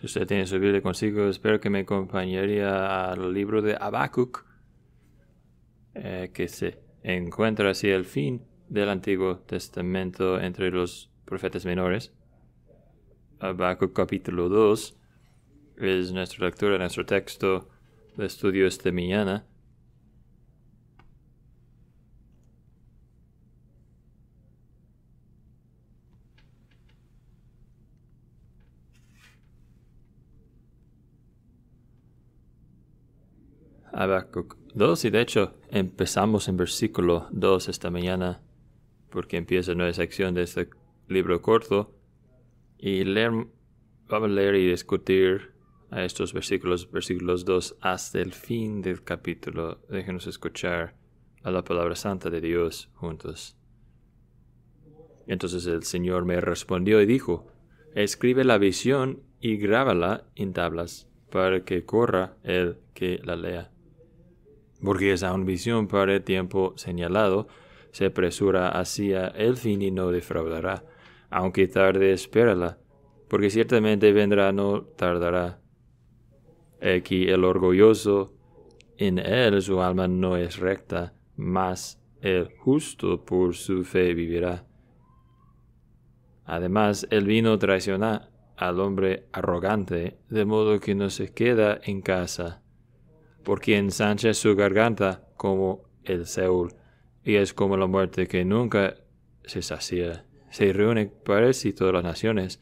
Si usted tiene su Biblia consigo, espero que me acompañaría al libro de Habacuc, eh, que se encuentra hacia el fin del Antiguo Testamento entre los profetas menores. Habacuc capítulo 2 es nuestra lectura, nuestro texto de estudio esta mañana. Habacuc 2 y de hecho empezamos en versículo 2 esta mañana porque empieza nueva sección de este libro corto y leer, vamos a leer y discutir estos versículos, versículos 2 hasta el fin del capítulo. Déjenos escuchar a la palabra santa de Dios juntos. Entonces el Señor me respondió y dijo, escribe la visión y grábala en tablas para que corra el que la lea porque esa ambición para el tiempo señalado se apresura hacia el fin y no defraudará, aunque tarde espérala, porque ciertamente vendrá no tardará. Aquí el orgulloso, en él su alma no es recta, mas el justo por su fe vivirá. Además, el vino traiciona al hombre arrogante, de modo que no se queda en casa porque ensancha su garganta como el Seúl, y es como la muerte que nunca se sacia. Se reúne para sí todas las naciones,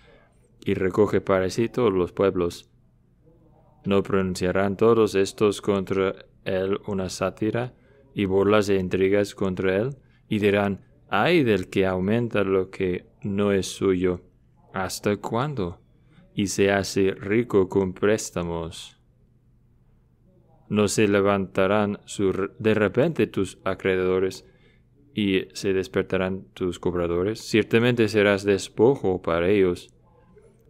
y recoge para sí todos los pueblos. ¿No pronunciarán todos estos contra él una sátira y burlas e intrigas contra él? Y dirán, ay del que aumenta lo que no es suyo. ¿Hasta cuándo? Y se hace rico con préstamos. No se levantarán de repente tus acreedores y se despertarán tus cobradores. Ciertamente serás despojo para ellos,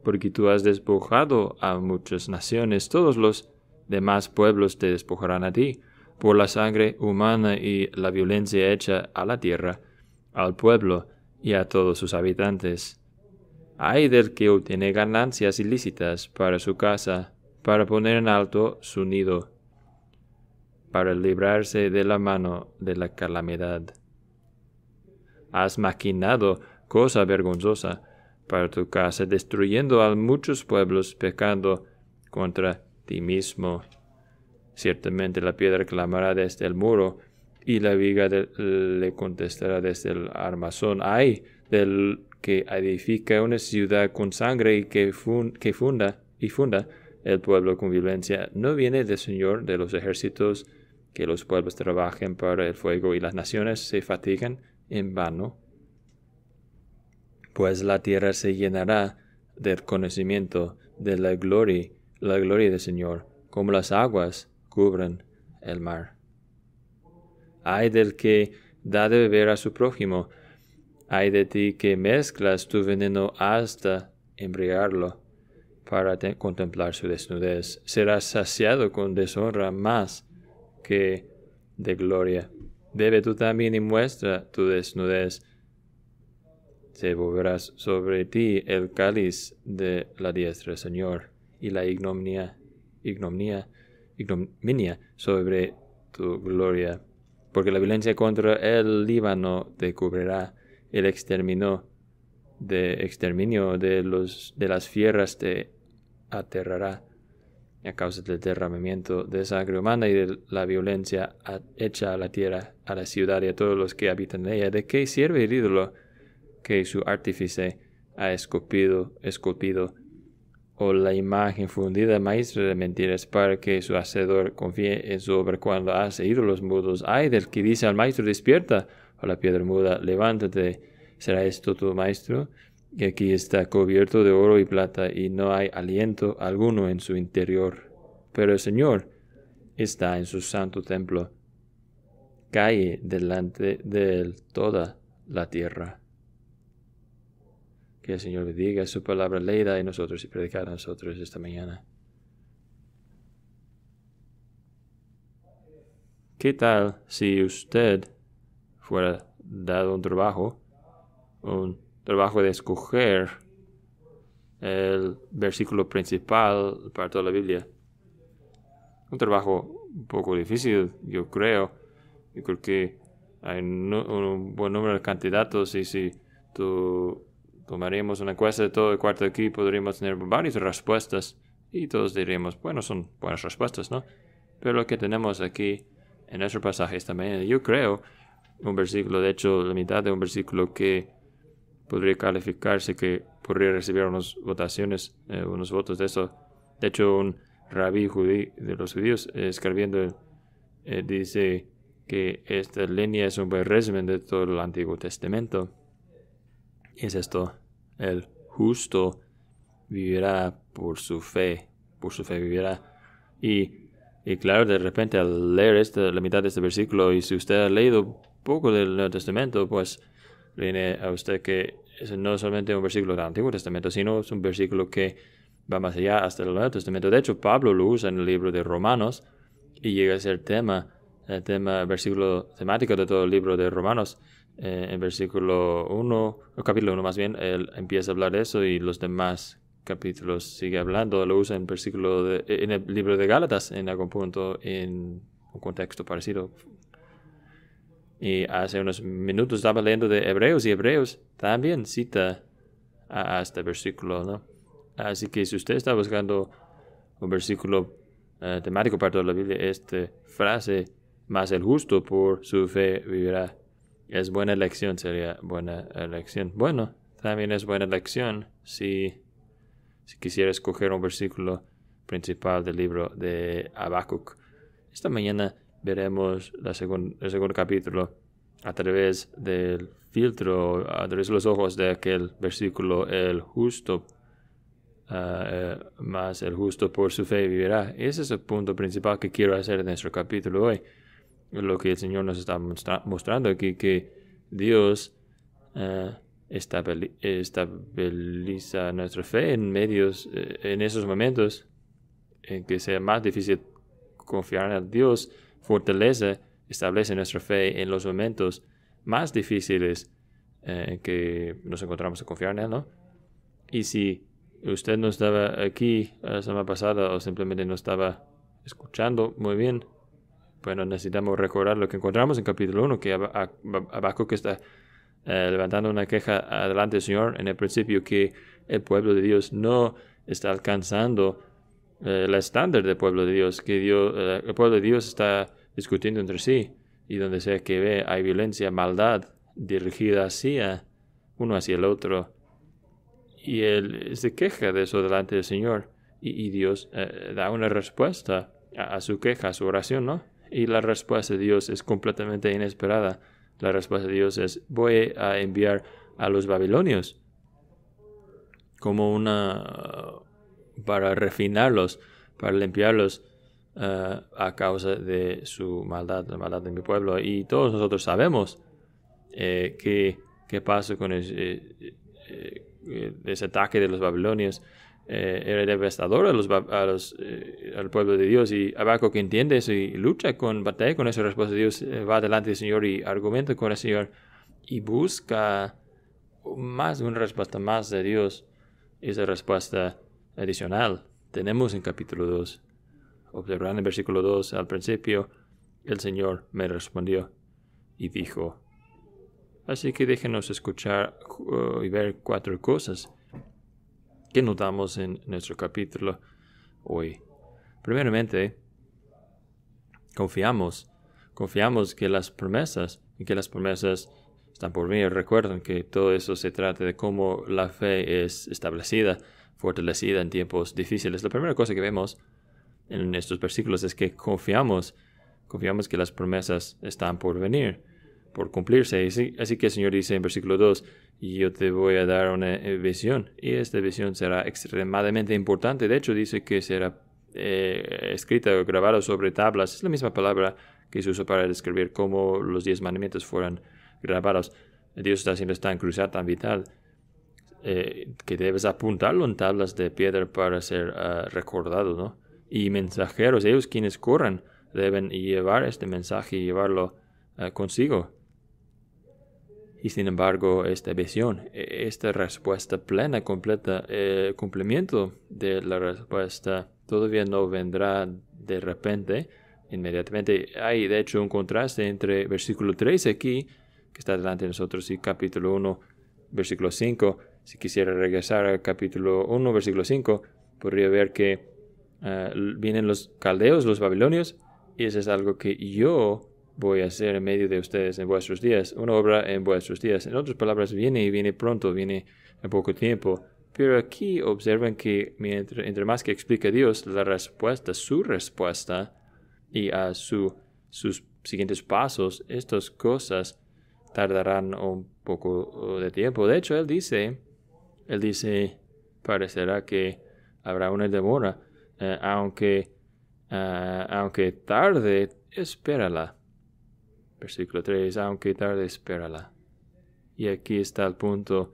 porque tú has despojado a muchas naciones. Todos los demás pueblos te despojarán a ti por la sangre humana y la violencia hecha a la tierra, al pueblo y a todos sus habitantes. Hay del que obtiene ganancias ilícitas para su casa, para poner en alto su nido para librarse de la mano de la calamidad. Has maquinado cosa vergonzosa para tu casa, destruyendo a muchos pueblos, pecando contra ti mismo. Ciertamente la piedra clamará desde el muro, y la viga le contestará desde el armazón. ¡Ay! del que edifica una ciudad con sangre y que, que funda y funda el pueblo con violencia. ¿No viene del Señor de los ejércitos que los pueblos trabajen para el fuego y las naciones se fatigan en vano. Pues la tierra se llenará del conocimiento de la gloria, la gloria del Señor, como las aguas cubren el mar. Hay del que da de beber a su prójimo, Hay de ti que mezclas tu veneno hasta embriagarlo para contemplar su desnudez. Serás saciado con deshonra más que de gloria. debe tú también y muestra tu desnudez. Se volverás sobre ti el cáliz de la diestra Señor y la ignominia, ignominia, ignominia sobre tu gloria. Porque la violencia contra el Líbano te cubrirá. El de exterminio de, los, de las fieras te aterrará a causa del derramamiento de sangre humana y de la violencia hecha a la tierra, a la ciudad y a todos los que habitan en ella, ¿de qué sirve el ídolo que su artífice ha esculpido, esculpido o la imagen fundida maestro de mentiras para que su hacedor confíe en su obra cuando hace ídolos mudos? ¡Ay del que dice al maestro despierta! o oh la piedra muda levántate! ¿Será esto tu maestro? y aquí está cubierto de oro y plata, y no hay aliento alguno en su interior. Pero el Señor está en su santo templo. Cae delante de él toda la tierra. Que el Señor diga su palabra leída en nosotros y predicada a nosotros esta mañana. ¿Qué tal si usted fuera dado un trabajo, un trabajo de escoger el versículo principal para toda la Biblia. Un trabajo un poco difícil, yo creo. Yo creo que hay un buen número de candidatos y si tú tomaríamos una encuesta de todo el cuarto aquí, podríamos tener varias respuestas y todos diríamos, bueno, son buenas respuestas, ¿no? Pero lo que tenemos aquí en nuestro pasaje también yo creo, un versículo, de hecho, la mitad de un versículo que podría calificarse que podría recibir unas votaciones, eh, unos votos de eso. De hecho, un rabí judí de los judíos eh, escribiendo eh, dice que esta línea es un buen resumen de todo el Antiguo Testamento. Es esto, el justo vivirá por su fe, por su fe vivirá. Y, y claro, de repente al leer esta, la mitad de este versículo, y si usted ha leído poco del Nuevo Testamento, pues viene a usted que es no solamente un versículo del Antiguo Testamento, sino es un versículo que va más allá hasta el Nuevo Testamento. De hecho, Pablo lo usa en el libro de Romanos y llega a ser tema, el tema, versículo temático de todo el libro de Romanos. Eh, en versículo 1, o capítulo 1 más bien, él empieza a hablar de eso y los demás capítulos sigue hablando. Lo usa en, versículo en el libro de Gálatas en algún punto, en un contexto parecido, y hace unos minutos estaba leyendo de Hebreos y Hebreos también cita a, este versículo, ¿no? Así que si usted está buscando un versículo eh, temático para toda la Biblia, esta frase, más el justo por su fe vivirá, es buena elección, sería buena elección. Bueno, también es buena elección si, si quisiera escoger un versículo principal del libro de Habacuc. Esta mañana veremos la el segundo capítulo a través del filtro, a través de los ojos de aquel versículo, el justo, ah, eh, más el justo por su fe vivirá. Ese es el punto principal que quiero hacer en nuestro capítulo hoy. Lo que el Señor nos está mostrando aquí, que Dios ah, estabiliza nuestra fe en medios, eh, en esos momentos en que sea más difícil confiar en Dios fortaleza establece nuestra fe en los momentos más difíciles eh, en que nos encontramos a confiar en Él, ¿no? Y si usted no estaba aquí eh, la semana pasada o simplemente no estaba escuchando muy bien, bueno, necesitamos recordar lo que encontramos en capítulo 1, que abajo que está eh, levantando una queja adelante, Señor, en el principio que el pueblo de Dios no está alcanzando el estándar del pueblo de Dios, que Dios, el pueblo de Dios está discutiendo entre sí, y donde sea que ve hay violencia, maldad dirigida hacia uno hacia el otro. Y él se queja de eso delante del Señor. Y, Dios eh, da una respuesta a, su queja, a su oración, ¿no? Y la respuesta de Dios es completamente inesperada. La respuesta de Dios es, voy a enviar a los babilonios como una... para refinarlos, para limpiarlos eh, a causa de su maldad, la maldad de mi pueblo. Y todos nosotros sabemos eh, qué, pasó con el, eh, eh, ese ataque de los babilonios. Eh, era devastador a los, a los al pueblo de Dios y Abaco que entiende eso y lucha con, batalla con esa respuesta de Dios, va adelante del Señor y argumenta con el Señor y busca más una respuesta más de Dios, esa respuesta adicional tenemos en capítulo 2 observarán el versículo 2, al principio el Señor me respondió y dijo, así que déjenos escuchar uh, y ver cuatro cosas que notamos en nuestro capítulo hoy. Primeramente, confiamos, confiamos que las promesas y que las promesas están por venir. Recuerden que todo eso se trata de cómo la fe es establecida, fortalecida en tiempos difíciles. La primera cosa que vemos en estos versículos es que confiamos, confiamos que las promesas están por venir, por cumplirse. Así, que el Señor dice en versículo 2, yo te voy a dar una eh, visión y esta visión será extremadamente importante. De hecho, dice que será eh, escrita o grabada sobre tablas. Es la misma palabra que se usa para describir cómo los diez mandamientos fueron grabados. Dios está haciendo esta cruzada tan vital eh, que debes apuntarlo en tablas de piedra para ser ah, recordado, ¿no? y mensajeros, ellos quienes corren, deben llevar este mensaje y llevarlo eh, consigo. Y sin embargo, esta visión, e-, esta respuesta plena, completa, el eh, cumplimiento de la respuesta todavía no vendrá de repente, inmediatamente. Hay de hecho un contraste entre versículo 3 aquí, que está delante de nosotros, y capítulo 1, versículo 5. Si quisiera regresar al capítulo 1, versículo 5, podría ver que eh, vienen los caldeos, los babilonios, y eso es algo que yo voy a hacer en medio de ustedes en vuestros días, una obra en vuestros días. En otras palabras, viene y viene pronto, viene en poco tiempo. Pero aquí observan que mientras, entre más que explica Dios la respuesta, su respuesta y a su, sus siguientes pasos, estas cosas tardarán un poco de tiempo. De hecho, él dice, él dice, parecerá que habrá una demora. Eh, aunque, eh, aunque tarde, espérala. Versículo 3, aunque tarde, espérala. Y aquí está el punto,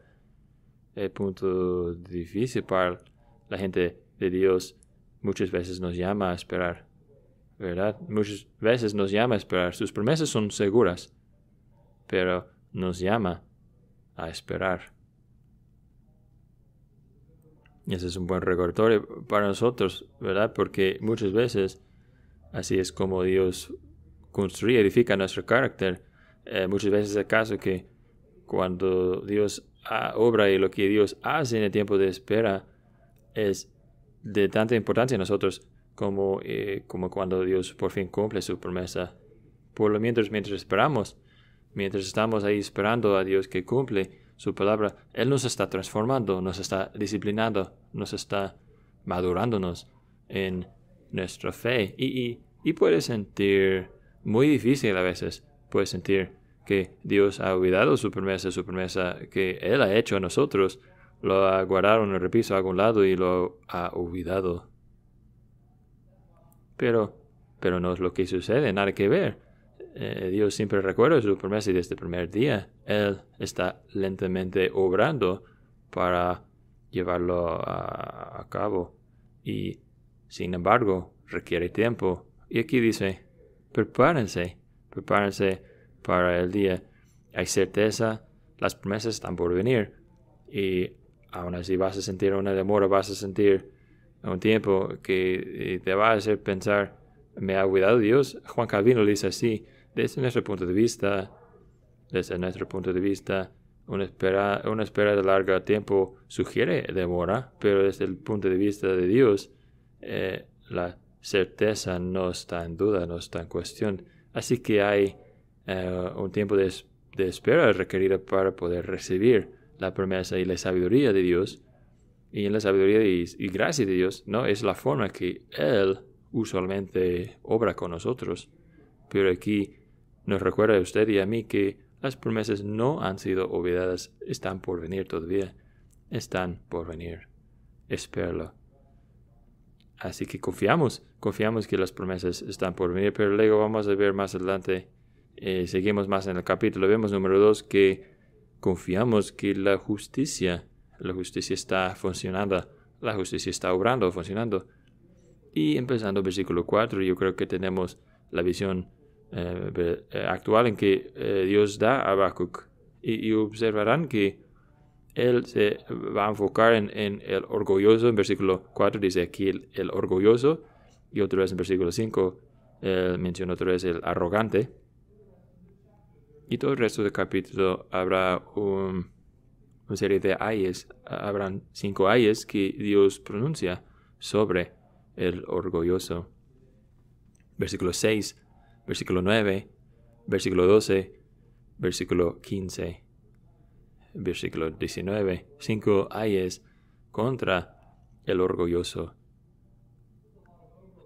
el punto difícil para la gente de Dios. Muchas veces nos llama a esperar, ¿verdad? Muchas veces nos llama a esperar. Sus promesas son seguras, pero nos llama a esperar. Ese es un buen recordatorio para nosotros, ¿verdad? Porque muchas veces así es como Dios construye, edifica nuestro carácter. Eh, muchas veces es el caso que cuando Dios ah, obra y lo que Dios hace en el tiempo de espera es de tanta importancia a nosotros como, eh, como cuando Dios por fin cumple su promesa. Por lo mientras, mientras esperamos, mientras estamos ahí esperando a Dios que cumple, su palabra, Él nos está transformando, nos está disciplinando, nos está madurándonos en nuestra fe. Y, y, sentir muy difícil a veces, puede sentir que Dios ha olvidado su promesa, su promesa que Él ha hecho a nosotros, lo ha guardado en el repiso a algún lado y lo ha olvidado. Pero, pero no es lo que sucede, nada que ver. Eh, Dios siempre recuerda su promesa y desde el primer día Él está lentamente obrando para llevarlo a, cabo. Y sin embargo, requiere tiempo. Y aquí dice, prepárense, prepárense para el día. Hay certeza, las promesas están por venir. Y aún así vas a sentir una demora, vas a sentir un tiempo que eh, te va a hacer pensar, me ha cuidado Dios. Juan Calvino dice así, desde nuestro punto de vista, desde nuestro punto de vista, una espera, una espera de largo tiempo sugiere demora, pero desde el punto de vista de Dios, eh, la certeza no está en duda, no está en cuestión. Así que hay eh, un tiempo de, espera requerido para poder recibir la promesa y la sabiduría de Dios. Y en la sabiduría y, y gracia de Dios, ¿no? Es la forma que Él usualmente obra con nosotros. Pero aquí nos recuerda a usted y a mí que las promesas no han sido olvidadas, están por venir todavía, están por venir. Espéralo. Así que confiamos, confiamos que las promesas están por venir, pero luego vamos a ver más adelante, eh, seguimos más en el capítulo, vemos número dos que confiamos que la justicia, la justicia está funcionando, la justicia está obrando, funcionando. Y empezando versículo 4, yo creo que tenemos la visión eh, eh, actual en que eh, Dios da a Habacuc. Y, observarán que él se va a enfocar en, el orgulloso, en versículo 4 dice aquí el, orgulloso, y otra vez en versículo 5 menciona otra vez el arrogante. Y todo el resto del capítulo habrá una serie de ayes, habrán cinco ayes que Dios pronuncia sobre el orgulloso. Versículo 6 versículo 9, versículo 12, versículo 15, versículo 19, cinco ayes contra el orgulloso.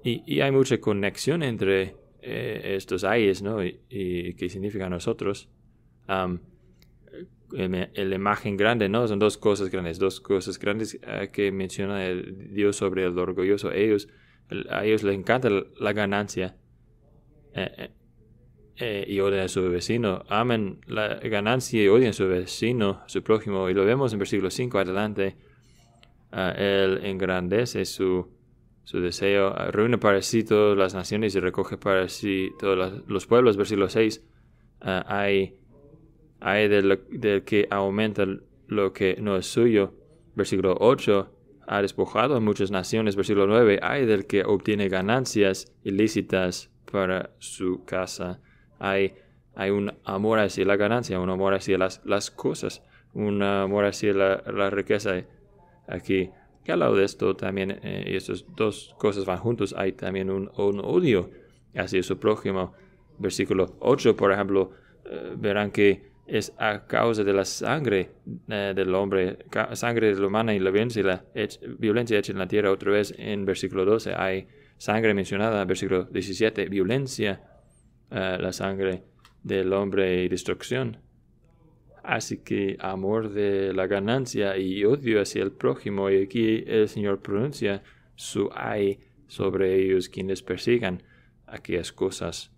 Y, hay mucha conexión entre eh, estos ayes, ¿no? Y, qué significa nosotros. Um, la imagen grande, ¿no? Son dos cosas grandes, dos cosas grandes eh, que menciona el Dios sobre el orgulloso. Ellos, a ellos les encanta la ganancia eh, eh, eh, y odian a su vecino, amen la ganancia y odian a su vecino, su prójimo. Y lo vemos en versículo 5 adelante. Ah, él engrandece su, su deseo, reúne para sí todas las naciones y recoge para sí todos los, pueblos. Versículo 6. Ah, hay hay del, del que aumenta lo que no es suyo. Versículo 8 ha despojado a muchas naciones. Versículo 9, hay del que obtiene ganancias ilícitas para su casa. Hay, hay un amor hacia la ganancia, un amor hacia las, las cosas, un amor hacia la, la riqueza aquí. Y al lado de esto también, eh, y estas dos cosas van juntos, hay también un, un, odio hacia su prójimo. Versículo 8, por ejemplo, eh, verán que es a causa de la sangre eh, del hombre, sangre humana y la violencia, la violencia hecha en la tierra. Otra vez en versículo 12 hay sangre mencionada, versículo 17, violencia, eh, la sangre del hombre y destrucción. Así que amor de la ganancia y odio hacia el prójimo. Y aquí el Señor pronuncia su ay sobre ellos quienes persigan aquellas cosas.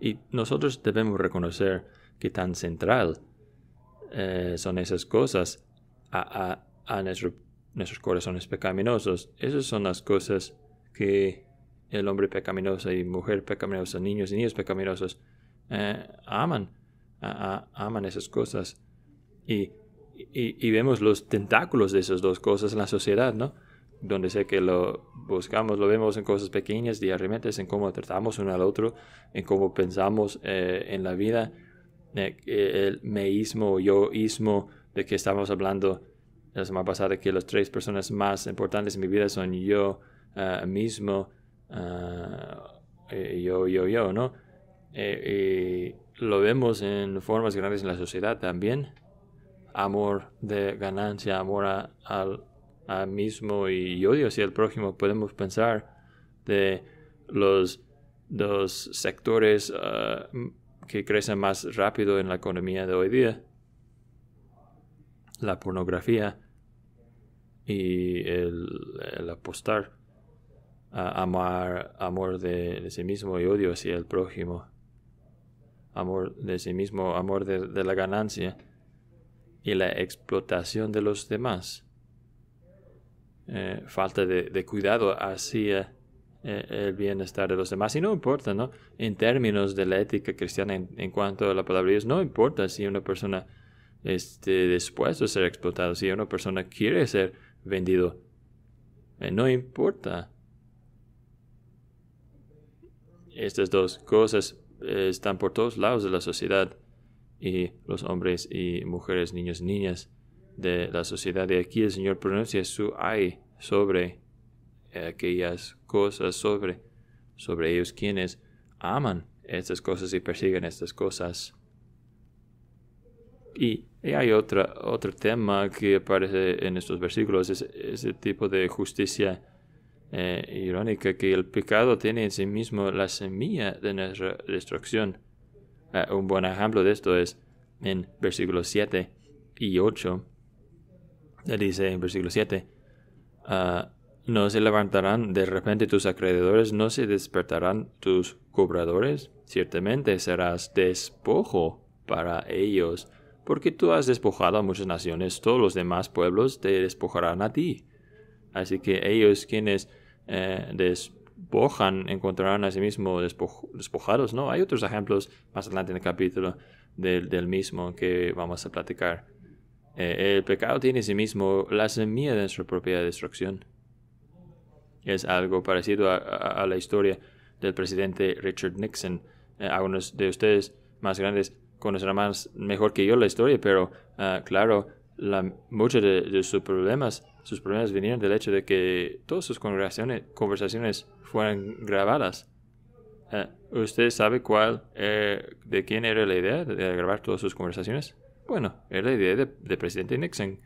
Y nosotros debemos reconocer que tan central eh, son esas cosas a, a, a nuestros corazones pecaminosos. Esas son las cosas que el hombre pecaminoso y mujer pecaminosa, niños y niñas pecaminosos eh, aman, aman esas cosas. Y, vemos los tentáculos de esas dos cosas en la sociedad, ¿no? Donde sé que lo buscamos, lo vemos en cosas pequeñas, diariamente, en cómo tratamos uno al otro, en cómo pensamos eh, en la vida, eh, el meísmo, yoísmo, de que estamos hablando la semana pasada que las tres personas más importantes en mi vida son yo eh, mismo, uh, yo, yo, yo, ¿no? Eh, y lo vemos en formas grandes en la sociedad también. Amor de ganancia, amor a, al mismo y odio hacia el prójimo. Podemos pensar de los dos sectores que crecen más rápido en la economía de hoy día. La pornografía y el, apostar a amar amor de, sí mismo y odio hacia el prójimo, amor de sí mismo, amor de, la ganancia y la explotación de los demás, eh, falta de, cuidado hacia eh, el bienestar de los demás. Y no importa, ¿no? En términos de la ética cristiana en, cuanto a la palabra de Dios, no importa si una persona esté dispuesta a ser explotada, si una persona quiere ser vendido. Eh, no importa. Estas dos cosas eh, están por todos lados de la sociedad y los hombres y mujeres, niños y niñas de la sociedad. Y aquí el Señor pronuncia su ay sobre eh, aquellas cosas, sobre, sobre ellos quienes aman estas cosas y persiguen estas cosas. Y y hay otra, otro tema que aparece en estos versículos, es ese tipo de justicia eh, irónica, que el pecado tiene en sí mismo la semilla de nuestra destrucción. Eh, un buen ejemplo de esto es en versículos 7 y 8. Dice en versículo 7, ah, no se levantarán de repente tus acreedores, no se despertarán tus cobradores, ciertamente serás despojo para ellos porque tú has despojado a muchas naciones, todos los demás pueblos te despojarán a ti. Así que ellos quienes eh, despojan encontrarán a sí mismos despojados, ¿no? Hay otros ejemplos más adelante en el capítulo del, mismo que vamos a platicar. Eh, el pecado tiene en sí mismo la semilla de nuestra propia destrucción. Es algo parecido a, la historia del presidente Richard Nixon. Eh, algunos de ustedes más grandes conocerá más mejor que yo la historia, pero ah, claro, muchos de, sus problemas, sus problemas venían del hecho de que todas sus conversaciones, conversaciones fueran grabadas. Ah, ¿Usted sabe cuál, eh, de quién era la idea de, grabar todas sus conversaciones? Bueno, era la idea de, presidente Nixon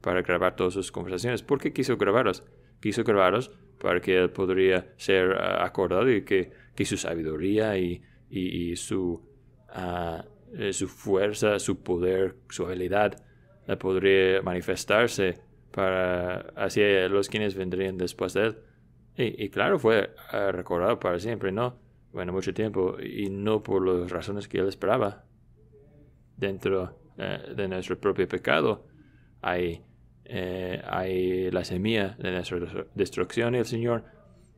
para grabar todas sus conversaciones. ¿Por qué quiso grabarlas? Quiso grabarlas para que él podría ser ah, acordado y que, que su sabiduría y, y, y su eh, su fuerza, su poder, su habilidad la eh, podría manifestarse para hacia eh, los quienes vendrían después de él. Y, claro, fue recordado para siempre, ¿no? Bueno, mucho tiempo y no por las razones que él esperaba. Dentro de nuestro propio pecado hay, hay la semilla de nuestra destrucción y el Señor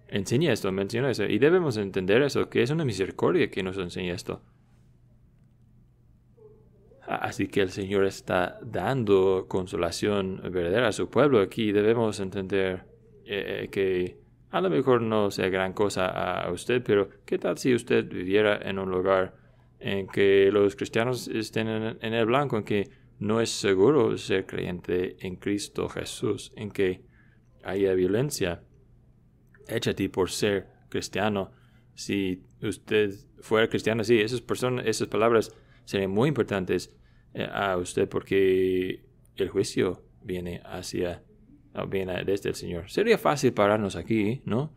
enseña esto, menciona eso. Y debemos entender eso, que es una misericordia que nos enseña esto. Así que el Señor está dando consolación verdadera a su pueblo aquí. Debemos entender eh, que a lo mejor no sea gran cosa a usted, pero ¿qué tal si usted viviera en un lugar en que los cristianos estén en, el blanco, en que no es seguro ser creyente en Cristo Jesús, en que haya violencia? ti por ser cristiano. Si usted fuera cristiano, sí, esas personas, esas palabras serían muy importantes eh, a usted porque el juicio viene hacia ah, viene desde el Señor. Sería fácil pararnos aquí, ¿no?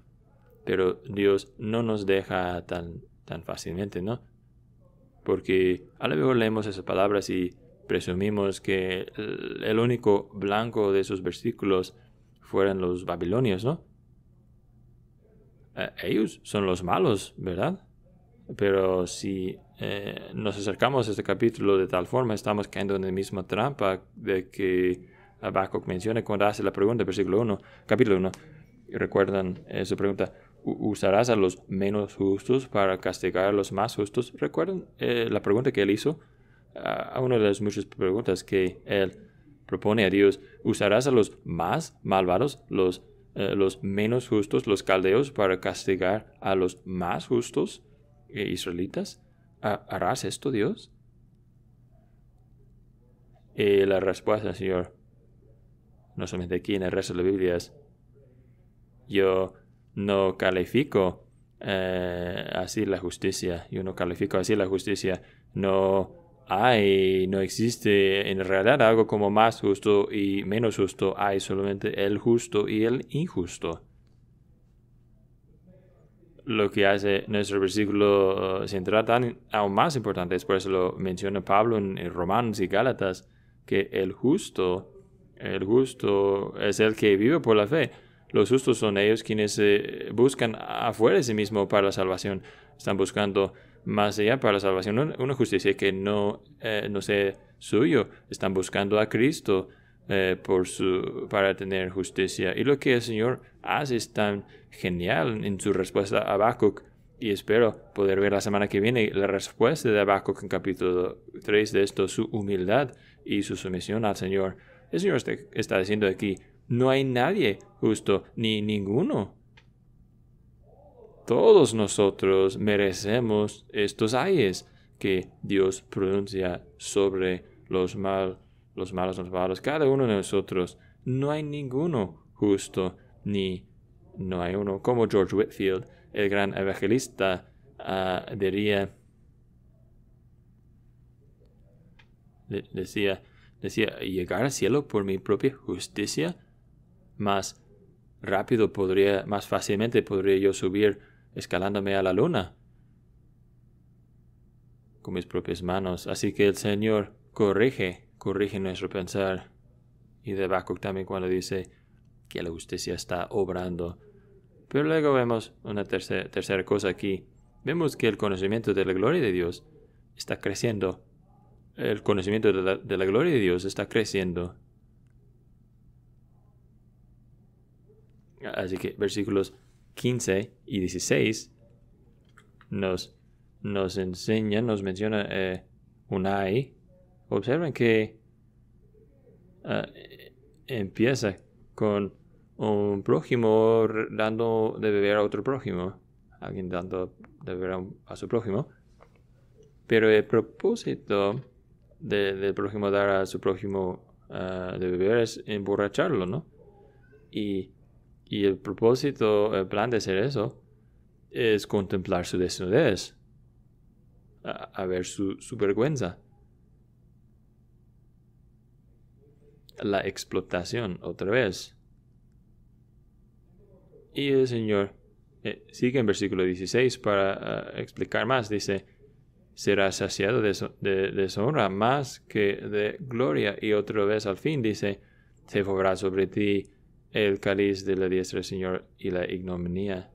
Pero Dios no nos deja tan, tan fácilmente, ¿no? Porque a lo mejor leemos esas palabras y presumimos que el único blanco de esos versículos fueran los babilonios, ¿no? Eh, ellos son los malos, ¿verdad? Pero si eh, nos acercamos a este capítulo de tal forma, estamos cayendo en la misma trampa de que Habacuc menciona cuando hace la pregunta, versículo 1, capítulo 1. Recuerdan eh, su pregunta, ¿usarás a los menos justos para castigar a los más justos? Recuerdan eh, la pregunta que él hizo, a una de las muchas preguntas que él propone a Dios, ¿usarás a los más malvados, los menos justos, los caldeos, para castigar a los más justos? Eh, israelitas, ¿harás esto Dios? Y eh, la respuesta Señor, no solamente aquí en el resto de la Biblia, yo no califico eh, así la justicia, yo no califico así la justicia, no hay, no existe en realidad algo como más justo y menos justo, hay solamente el justo y el injusto lo que hace nuestro versículo central eh, tan aún más importante. Es por lo menciona Pablo en, Romanos y Gálatas, que el justo, el justo es el que vive por la fe. Los justos son ellos quienes buscan afuera de sí mismo para la salvación. Están buscando más allá para la salvación. Una justicia que no, eh, no sea suyo. Están buscando a Cristo eh, por su, para tener justicia. Y lo que el Señor hace es tan genial en su respuesta a Habacuc. Y espero poder ver la semana que viene la respuesta de Habacuc en capítulo 3 de esto, su humildad y su sumisión al Señor. El Señor está diciendo aquí, no hay nadie justo, ni ninguno. Todos nosotros merecemos estos ayes que Dios pronuncia sobre los mal los malos, los malos, cada uno de nosotros. No hay ninguno justo, ni no hay uno. Como George Whitfield, el gran evangelista, ah, diría, decía, decía, llegar al cielo por mi propia justicia, más rápido podría, más fácilmente podría yo subir escalándome a la luna con mis propias manos. Así que el Señor corrige corrige nuestro pensar. Y de también cuando dice que la justicia está obrando. Pero luego vemos una tercera, cosa aquí. Vemos que el conocimiento de la gloria de Dios está creciendo. El conocimiento de la, gloria de Dios está creciendo. Así que versículos 15 y 16 nos, nos enseñan, nos menciona eh, Unai, observen que ah, e, empieza con un prójimo dando de beber a otro prójimo, alguien dando de beber a, su prójimo, pero el propósito del de prójimo dar a su prójimo ah, de beber es emborracharlo, ¿no? Y, el propósito, el plan de hacer eso, es contemplar su desnudez, a, ver su, su vergüenza. la explotación otra vez. Y el Señor eh, sigue en versículo 16 para eh, explicar más. Dice, será saciado de, de, deshonra más que de gloria. Y otra vez al fin dice, se volverá sobre ti el cáliz de la diestra del Señor y la ignominia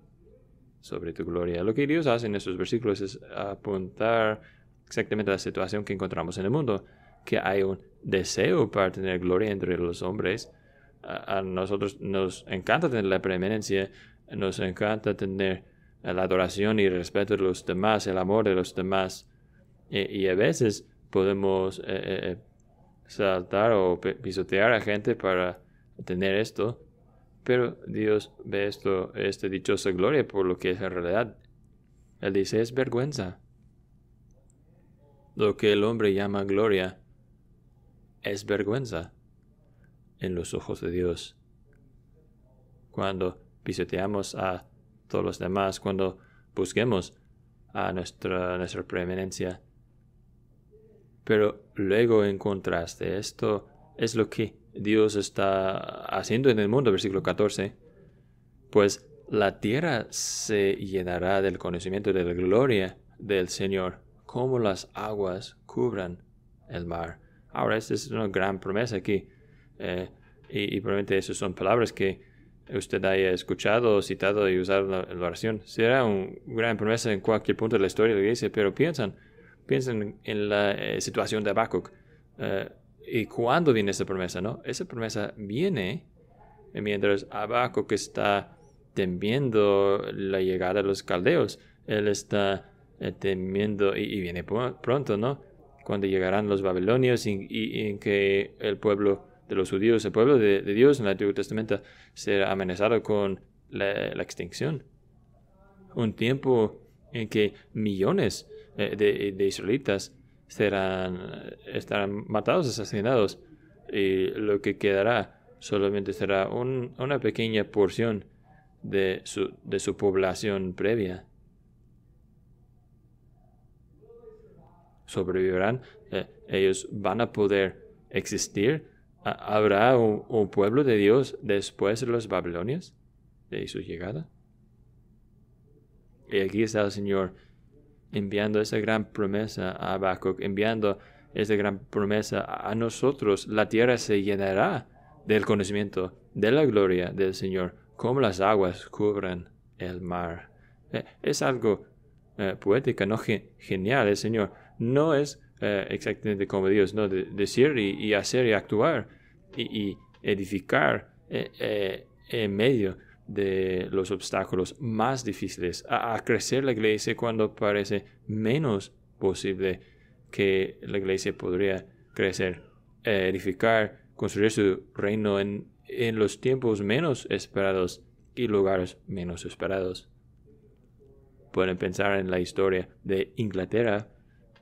sobre tu gloria. Lo que Dios hace en estos versículos es apuntar exactamente la situación que encontramos en el mundo, que hay un deseo para tener gloria entre los hombres. A, nosotros nos encanta tener la preeminencia, nos encanta tener la adoración y el respeto de los demás, el amor de los demás. Y, a veces podemos eh, eh, eh, saltar o pisotear a gente para tener esto. Pero Dios ve esto, esta dichosa gloria por lo que es en realidad. Él dice, es vergüenza. Lo que el hombre llama gloria es vergüenza en los ojos de Dios. Cuando pisoteamos a todos los demás, cuando busquemos a nuestra, nuestra preeminencia. Pero luego en contraste, esto es lo que Dios está haciendo en el mundo, versículo 14, pues la tierra se llenará del conocimiento de la gloria del Señor, como las aguas cubran el mar. Ahora, esa es una gran promesa aquí. Eh, y, probablemente esas son palabras que usted haya escuchado, citado y usado en la, oración. Será una gran promesa en cualquier punto de la historia de la iglesia, pero piensan, piensan en la eh, situación de Habacuc. Eh, ¿Y cuándo viene esa promesa? no? Esa promesa viene mientras Habacuc está temiendo la llegada de los caldeos. Él está temiendo, y viene pronto, ¿no? cuando llegarán los babilonios y, en que el pueblo de los judíos, el pueblo de, Dios en el Antiguo Testamento, será amenazado con la, extinción. Un tiempo en que millones eh, de, israelitas serán, estarán matados, asesinados, y lo que quedará solamente será una pequeña porción de su población previa. sobrevivirán, eh, ellos van a poder existir. ¿Habrá un, pueblo de Dios después de los babilonios, de su llegada? Y aquí está el Señor enviando esa gran promesa a Habacuc, enviando esa gran promesa a nosotros. La tierra se llenará del conocimiento de la gloria del Señor, como las aguas cubren el mar. Eh, es algo eh, poética, no genial, el Señor no es eh, exactamente como Dios, no decir y, hacer y actuar y, edificar eh, eh, en medio de los obstáculos más difíciles, a, crecer la iglesia cuando parece menos posible que la iglesia podría crecer, edificar, construir su reino en los tiempos menos esperados y lugares menos esperados. Pueden pensar en la historia de Inglaterra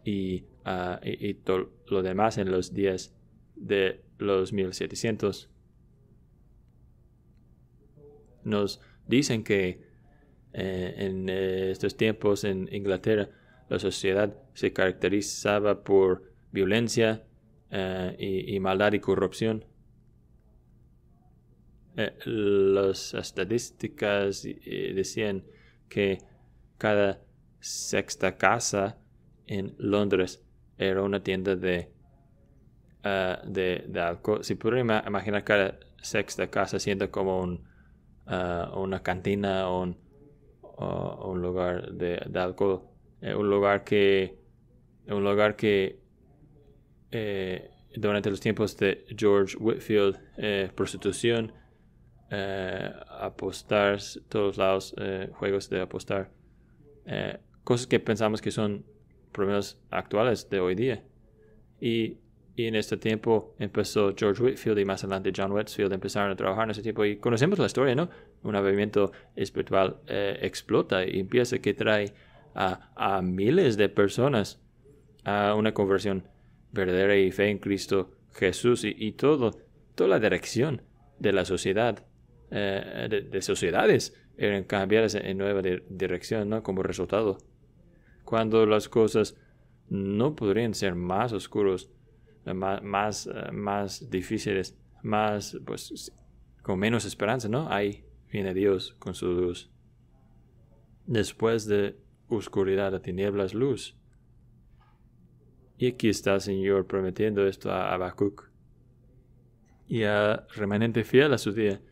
y, ah, todo lo demás en los días de los 1700. Nos dicen que eh, en estos tiempos en Inglaterra la sociedad se caracterizaba por violencia eh, y, maldad y corrupción. Eh, las estadísticas decían que cada sexta casa en Londres. Era una tienda de, ah, de, alcohol. Si pudiera imaginar cada sexta casa siendo como un, ah, una cantina o un, lugar de, alcohol. Eh, un lugar que, un lugar que eh, durante los tiempos de George Whitfield, eh, prostitución, apostar, todos lados, juegos de apostar. cosas que pensamos que son problemas actuales de hoy día. Y, en este tiempo empezó George Whitfield y más adelante John Whitfield empezaron a trabajar en ese tiempo y conocemos la historia, ¿no? Un avivamiento espiritual eh, explota y empieza que trae a, miles de personas a una conversión verdadera y fe en Cristo Jesús y, todo, toda la dirección de la sociedad, eh, de, sociedades, eran cambiadas en, nueva dirección, ¿no? Como resultado cuando las cosas no podrían ser más oscuros, eh, más, eh, más, difíciles, más, pues, con menos esperanza, ¿no? Ahí viene Dios con su luz. Después de oscuridad a tinieblas, luz. Y aquí está el Señor prometiendo esto a Habacuc y a remanente fiel a su día.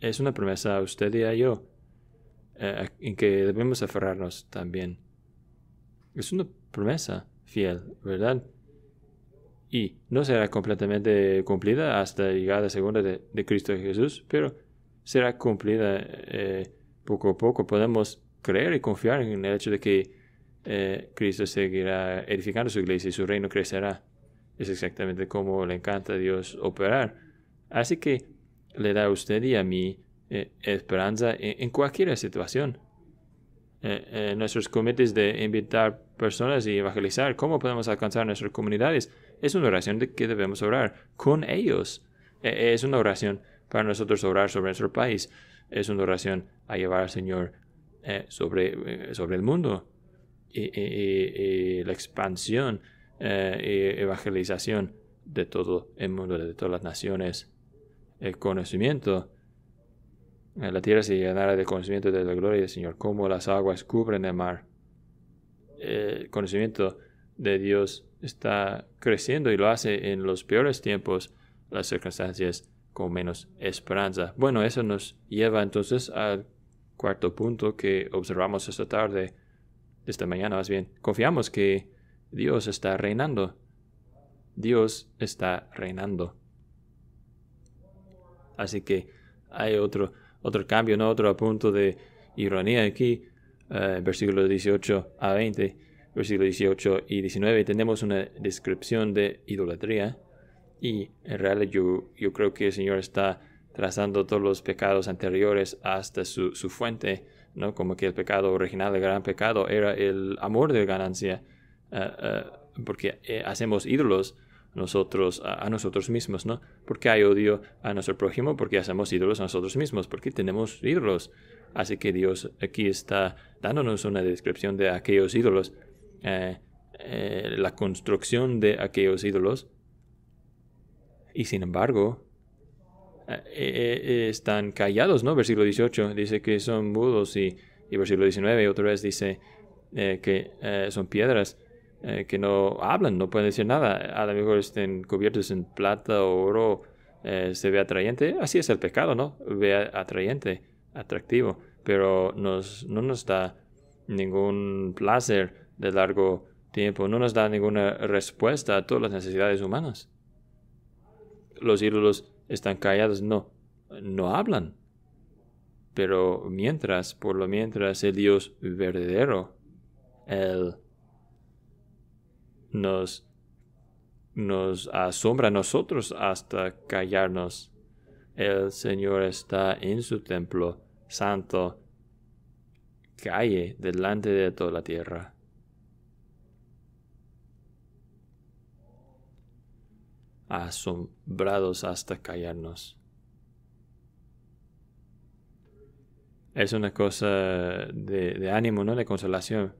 Es una promesa a usted y a yo, eh, en que debemos aferrarnos también es una promesa fiel, ¿verdad? Y no será completamente cumplida hasta la llegada segunda de, Cristo Jesús, pero será cumplida eh, poco a poco. Podemos creer y confiar en el hecho de que eh, Cristo seguirá edificando su iglesia y su reino crecerá. Es exactamente como le encanta a Dios operar. Así que le da a usted y a mí eh, esperanza en cualquier situación. Eh, eh, nuestros comités de invitar personas y evangelizar, cómo podemos alcanzar nuestras comunidades, es una oración de que debemos orar con ellos. E, es una oración para nosotros orar sobre nuestro país. Es una oración a llevar al Señor eh, sobre, sobre el mundo y la expansión y evangelización de todo el mundo, de todas las naciones. El conocimiento la tierra se llenará de conocimiento de la gloria del Señor, como las aguas cubren el mar. El conocimiento de Dios está creciendo y lo hace en los peores tiempos, las circunstancias con menos esperanza. Bueno, eso nos lleva entonces al cuarto punto que observamos esta tarde, esta mañana más bien. Confiamos que Dios está reinando. Dios está reinando. Así que hay otro otro cambio, ¿no? otro punto de ironía aquí, eh, versículos 18 a 20, versículos 18 y 19, tenemos una descripción de idolatría y en realidad yo, yo creo que el Señor está trazando todos los pecados anteriores hasta su, su fuente, ¿no? como que el pecado original, el gran pecado, era el amor de ganancia, eh, eh, porque hacemos ídolos nosotros a, nosotros mismos, ¿no? Porque hay odio a nuestro prójimo, porque hacemos ídolos a nosotros mismos, porque tenemos ídolos. Así que Dios aquí está dándonos una descripción de aquellos ídolos, eh, eh, la construcción de aquellos ídolos. Y sin embargo, eh, están callados, ¿no? Versículo 18 dice que son mudos y, y versículo 19 otra vez dice que son piedras. Eh, que no hablan, no pueden decir nada. A lo mejor estén cubiertos en plata o oro, eh, se ve atrayente. Así es el pecado, ¿no? Ve atrayente, atractivo, pero no nos da ningún placer de largo tiempo, no nos da ninguna respuesta a todas las necesidades humanas. Los ídolos están callados, no, no hablan. Pero mientras, por lo mientras, el Dios verdadero, el nos, nos asombra a nosotros hasta callarnos. El Señor está en su templo santo, calle delante de toda la tierra. asombrados hasta callarnos. Es una cosa de, ánimo, ¿no? De consolación.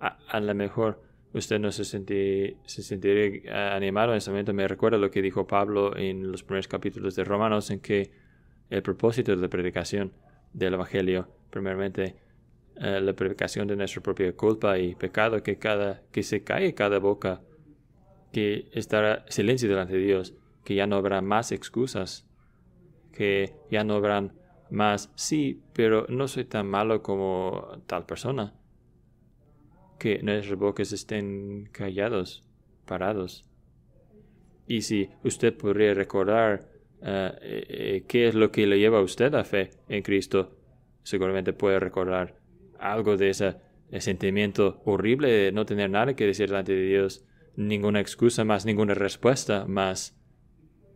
A, a, lo mejor usted no se, sentiría eh, animado en este momento. Me recuerda lo que dijo Pablo en los primeros capítulos de Romanos, en que el propósito de la predicación del Evangelio, primeramente, eh, la predicación de nuestra propia culpa y pecado, que, cada, que se cae cada boca, que estará silencio delante de Dios, que ya no habrá más excusas, que ya no habrá más, sí, pero no soy tan malo como tal persona que nuestras bocas estén callados, parados. Y si usted podría recordar eh, eh, eh, qué es lo que le lleva a usted a fe en Cristo, seguramente puede recordar algo de ese, sentimiento horrible de no tener nada que decir delante de Dios, ninguna excusa más, ninguna respuesta más,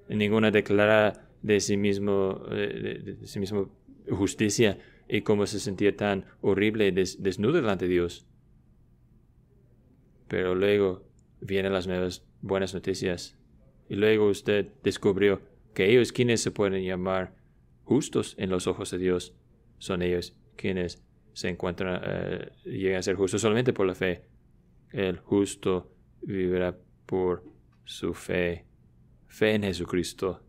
ninguna declara de sí mismo, de, sí mismo justicia y cómo se sentía tan horrible y desnudo delante de Dios. Pero luego vienen las nuevas buenas noticias. Y luego usted descubrió que ellos quienes se pueden llamar justos en los ojos de Dios son ellos quienes se encuentran, eh, llegan a ser justos solamente por la fe. El justo vivirá por su fe. Fe en Jesucristo,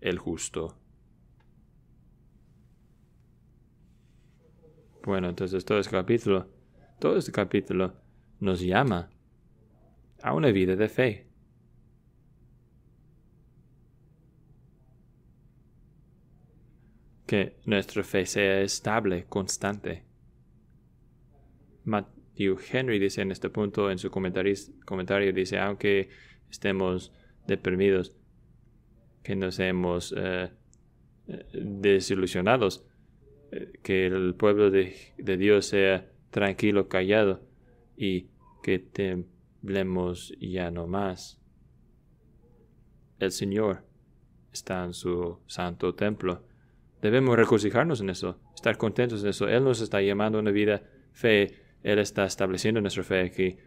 el justo. Bueno, entonces todo este capítulo, todo este capítulo nos llama a una vida de fe. Que nuestra fe sea estable, constante. Matthew Henry dice en este punto, en su comentario, dice, aunque estemos deprimidos, que nos hemos eh, eh, desilusionados, eh, que el pueblo de, de Dios sea tranquilo, callado y que temblemos ya no más. El Señor está en su santo templo. Debemos regocijarnos en eso, estar contentos en eso. Él nos está llamando a una vida fe. Él está estableciendo nuestra fe aquí.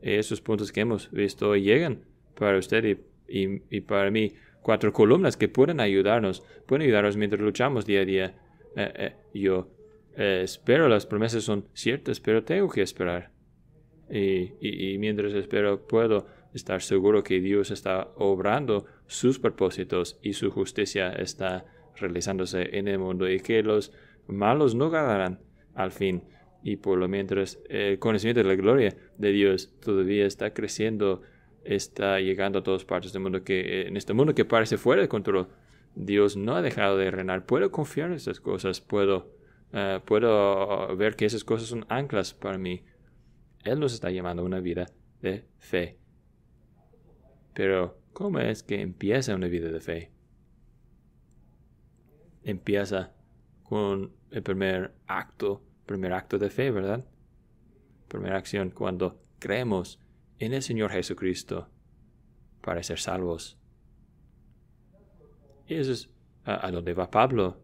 esos puntos que hemos visto llegan para usted y, y, para mí. Cuatro columnas que pueden ayudarnos, pueden ayudarnos mientras luchamos día a día. Eh, eh, yo eh, espero, las promesas son ciertas, pero tengo que esperar y, mientras espero puedo estar seguro que Dios está obrando sus propósitos y su justicia está realizándose en el mundo y que los malos no ganarán al fin. Y por lo mientras el conocimiento de la gloria de Dios todavía está creciendo, está llegando a todas partes del mundo, que en este mundo que parece fuera de control, Dios no ha dejado de reinar. Puedo confiar en esas cosas, puedo, eh, puedo ver que esas cosas son anclas para mí, él nos está llamando a una vida de fe. Pero, ¿cómo es que empieza una vida de fe? Empieza con el primer acto, primer acto de fe, ¿verdad? Primera acción, cuando creemos en el Señor Jesucristo para ser salvos. Y eso es a, a donde va Pablo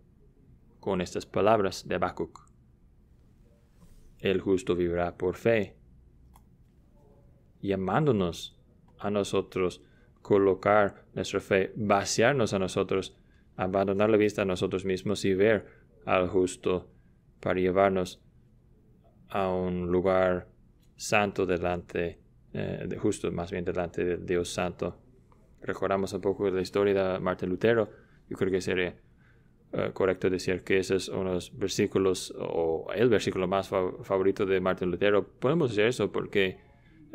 con estas palabras de Habacuc. El justo vivirá por fe llamándonos a nosotros, colocar nuestra fe, vaciarnos a nosotros, abandonar la vista a nosotros mismos y ver al justo para llevarnos a un lugar santo delante, eh, justo más bien delante de Dios santo. Recordamos un poco la historia de Martín Lutero. Yo creo que sería eh, correcto decir que ese es uno de los versículos o el versículo más favorito de Martín Lutero. Podemos decir eso porque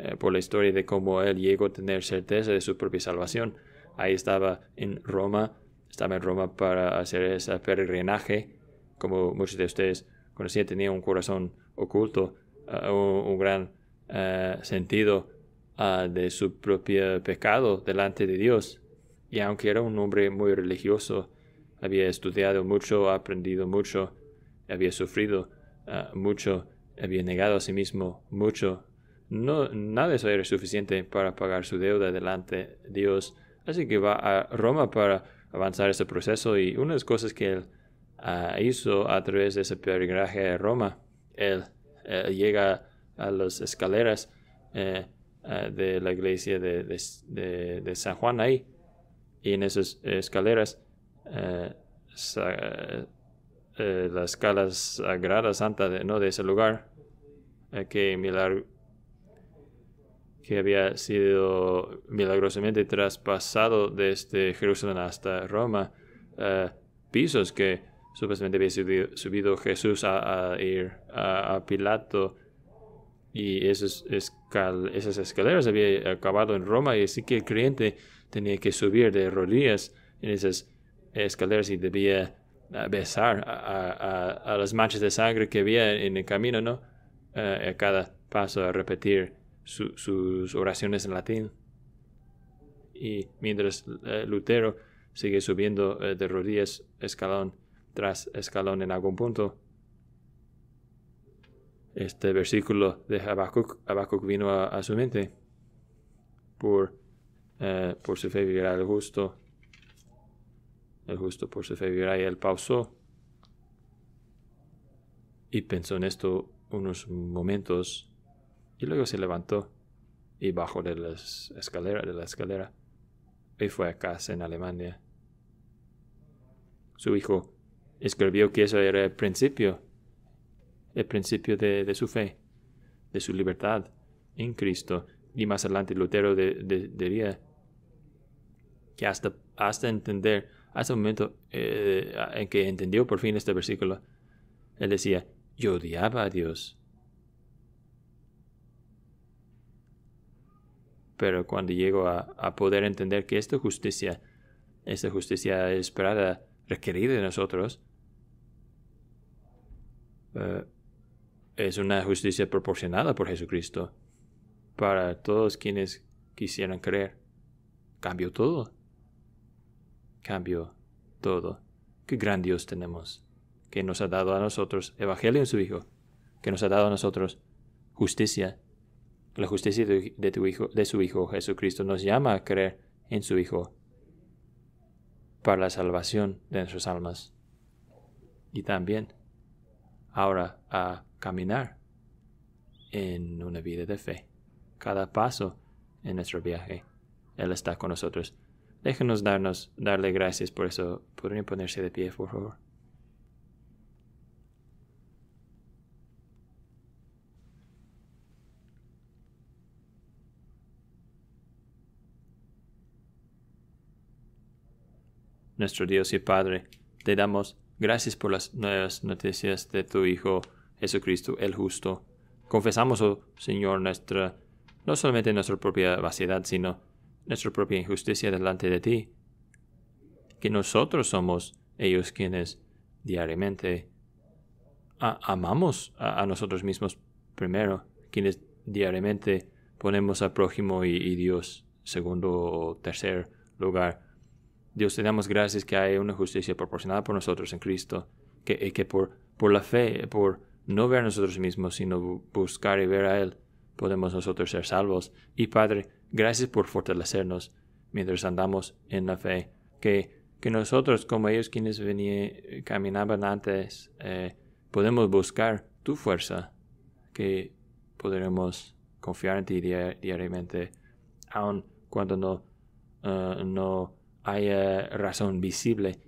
eh, por la historia de cómo él llegó a tener certeza de su propia salvación. Ahí estaba en Roma, estaba en Roma para hacer ese peregrinaje. Como muchos de ustedes conocían, tenía un corazón oculto, eh, un, gran eh, sentido ah, de su propio pecado delante de Dios. Y aunque era un hombre muy religioso, había estudiado mucho, aprendido mucho, había sufrido ah, mucho, había negado a sí mismo mucho, no, nada era suficiente para pagar su deuda delante de Dios, así que va a Roma para avanzar ese proceso y una de las cosas que él ah, hizo a través de ese peregrinaje a Roma, él llega a las escaleras eh, ah, de la iglesia de, San Juan ahí y en esas escaleras eh, eh, las escalas sagradas santa de, ¿no? de ese lugar que Milagro que había sido milagrosamente traspasado desde este Jerusalén hasta Roma, eh, pisos que supuestamente había subido, Jesús a, ir a, Pilato. Y esas escaleras había acabado en Roma, y así que el creyente tenía que subir de rodillas en esas escaleras y debía eh, besar a, a las manchas de sangre que había en el camino, ¿no? Eh, a cada paso a repetir sus oraciones en latín. Y mientras eh, Lutero sigue subiendo eh, de rodillas escalón tras escalón en algún punto, este versículo de Habacuc, Habacuc vino a, su mente por, eh, por su fe vivirá el justo, el justo por su fe vivirá y él pausó y pensó en esto unos momentos y luego se levantó y bajó de la escalera, de la escalera, y fue a casa en Alemania. Su hijo escribió que eso era el principio, el principio de, su fe, de su libertad en Cristo. Y más adelante Lutero diría que hasta, hasta entender, hasta el momento eh, en que entendió por fin este versículo, él decía, yo odiaba a Dios pero cuando llego a, poder entender que esta justicia, esta justicia esperada, requerida de nosotros, eh, es una justicia proporcionada por Jesucristo para todos quienes quisieran creer. Cambio todo. Cambio todo. Qué gran Dios tenemos, que nos ha dado a nosotros Evangelio en su Hijo, que nos ha dado a nosotros justicia la justicia de, tu hijo, de su Hijo Jesucristo nos llama a creer en su Hijo para la salvación de nuestras almas. Y también ahora a caminar en una vida de fe. Cada paso en nuestro viaje, Él está con nosotros. Déjenos darnos, darle gracias por eso. ¿Podrían ponerse de pie, por favor? nuestro Dios y Padre, te damos gracias por las nuevas noticias de tu Hijo Jesucristo el Justo. Confesamos, oh Señor, nuestra, no solamente nuestra propia vaciedad, sino nuestra propia injusticia delante de ti, que nosotros somos ellos quienes diariamente amamos a, nosotros mismos primero, quienes diariamente ponemos a prójimo y Dios segundo o tercer lugar Dios te damos gracias que hay una justicia proporcionada por nosotros en Cristo, que, eh, que por, por la fe, por no ver a nosotros mismos, sino buscar y ver a Él, podemos nosotros ser salvos. Y Padre, gracias por fortalecernos mientras andamos en la fe, que, que nosotros, como ellos quienes venían, caminaban antes, eh, podemos buscar tu fuerza, que podremos confiar en ti diariamente, aun cuando no, eh, no hay razón visible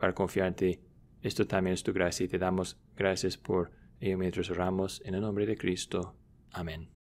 para confiarte. Esto también es tu gracia y te damos gracias por ello mientras Ramos, en el nombre de Cristo. Amén.